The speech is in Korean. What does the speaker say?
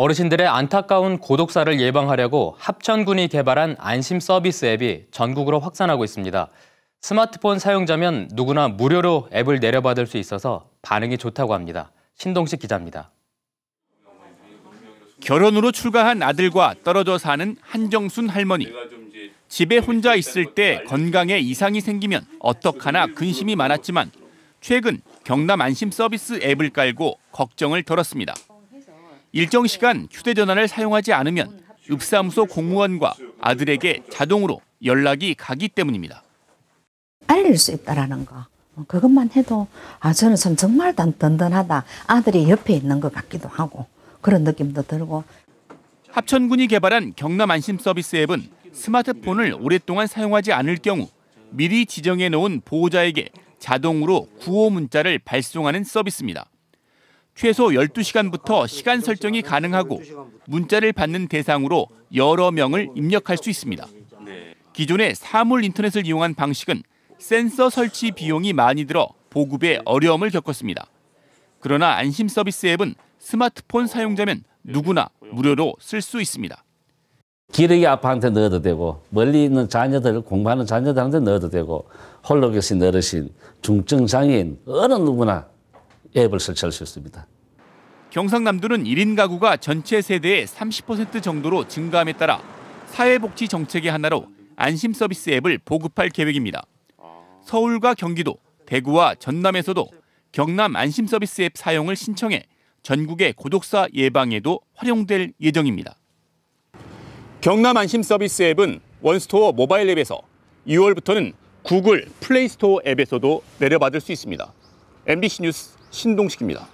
어르신들의 안타까운 고독사를 예방하려고 합천군이 개발한 안심 서비스 앱이 전국으로 확산하고 있습니다. 스마트폰 사용자면 누구나 무료로 앱을 내려받을 수 있어서 반응이 좋다고 합니다. 신동식 기자입니다. 결혼으로 출가한 아들과 떨어져 사는 한정순 할머니. 집에 혼자 있을 때 건강에 이상이 생기면 어떡하나 근심이 많았지만 최근 경남 안심 서비스 앱을 깔고 걱정을 덜었습니다. 일정 시간 휴대전화를 사용하지 않으면 읍사무소 공무원과 아들에게 자동으로 연락이 가기 때문입니다. 알릴 수 있다라는 거. 뭐 그것만 해도 아 저는 참 정말 든든하다. 아들이 옆에 있는 것 같기도 하고 그런 느낌도 들고. 합천군이 개발한 경남 안심 서비스 앱은 스마트폰을 오랫동안 사용하지 않을 경우 미리 지정해 놓은 보호자에게 자동으로 구호 문자를 발송하는 서비스입니다. 최소 12시간부터 시간 설정이 가능하고 문자를 받는 대상으로 여러 명을 입력할 수 있습니다. 기존의 사물 인터넷을 이용한 방식은 센서 설치 비용이 많이 들어 보급에 어려움을 겪었습니다. 그러나 안심 서비스 앱은 스마트폰 사용자면 누구나 무료로 쓸 수 있습니다. 기러기 아빠한테 넣어도 되고 멀리 있는 자녀들 공부하는 자녀들한테 넣어도 되고 홀로계신 어르신 중증 장애인 어느 누구나 앱을 설치할 수 있습니다. 경상남도는 1인 가구가 전체 세대의 30% 정도로 증가함에 따라 사회복지 정책의 하나로 안심 서비스 앱을 보급할 계획입니다. 서울과 경기도, 대구와 전남에서도 경남 안심 서비스 앱 사용을 신청해 전국의 고독사 예방에도 활용될 예정입니다. 경남 안심 서비스 앱은 원스토어 모바일 앱에서 2월부터는 구글 플레이스토어 앱에서도 내려받을 수 있습니다. MBC 뉴스 신동식입니다.